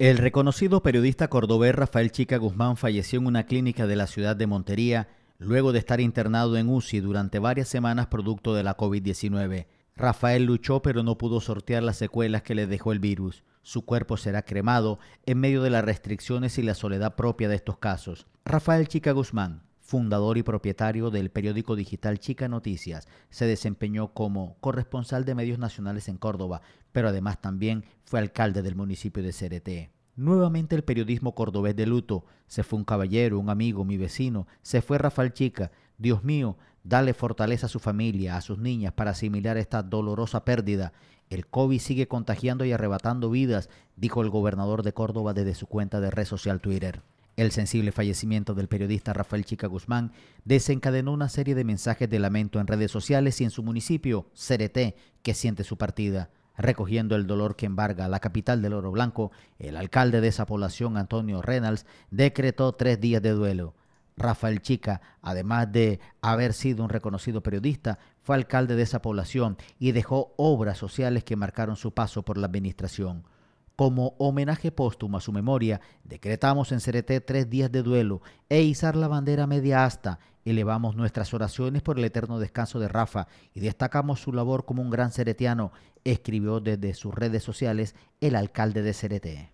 El reconocido periodista cordobés Rafael Chica Guzmán falleció en una clínica de la ciudad de Montería luego de estar internado en UCI durante varias semanas producto de la COVID-19. Rafael luchó pero no pudo sortear las secuelas que le dejó el virus. Su cuerpo será cremado en medio de las restricciones y la soledad propia de estos casos. Rafael Chica Guzmán, fundador y propietario del periódico digital Chica Noticias. Se desempeñó como corresponsal de medios nacionales en Córdoba, pero además también fue alcalde del municipio de Cereté. Nuevamente el periodismo cordobés de luto. Se fue un caballero, un amigo, mi vecino. Se fue Rafael Chica. Dios mío, dale fortaleza a su familia, a sus niñas, para asimilar esta dolorosa pérdida. El COVID sigue contagiando y arrebatando vidas, dijo el gobernador de Córdoba desde su cuenta de red social Twitter. El sensible fallecimiento del periodista Rafael Chica Guzmán desencadenó una serie de mensajes de lamento en redes sociales y en su municipio, Cereté, que siente su partida. Recogiendo el dolor que embarga la capital del Oro Blanco, el alcalde de esa población, Antonio Reynolds, decretó tres días de duelo. Rafael Chica, además de haber sido un reconocido periodista, fue alcalde de esa población y dejó obras sociales que marcaron su paso por la administración. Como homenaje póstumo a su memoria, decretamos en Cereté tres días de duelo e izar la bandera media asta. Elevamos nuestras oraciones por el eterno descanso de Rafa y destacamos su labor como un gran ceretiano, escribió desde sus redes sociales el alcalde de Cereté.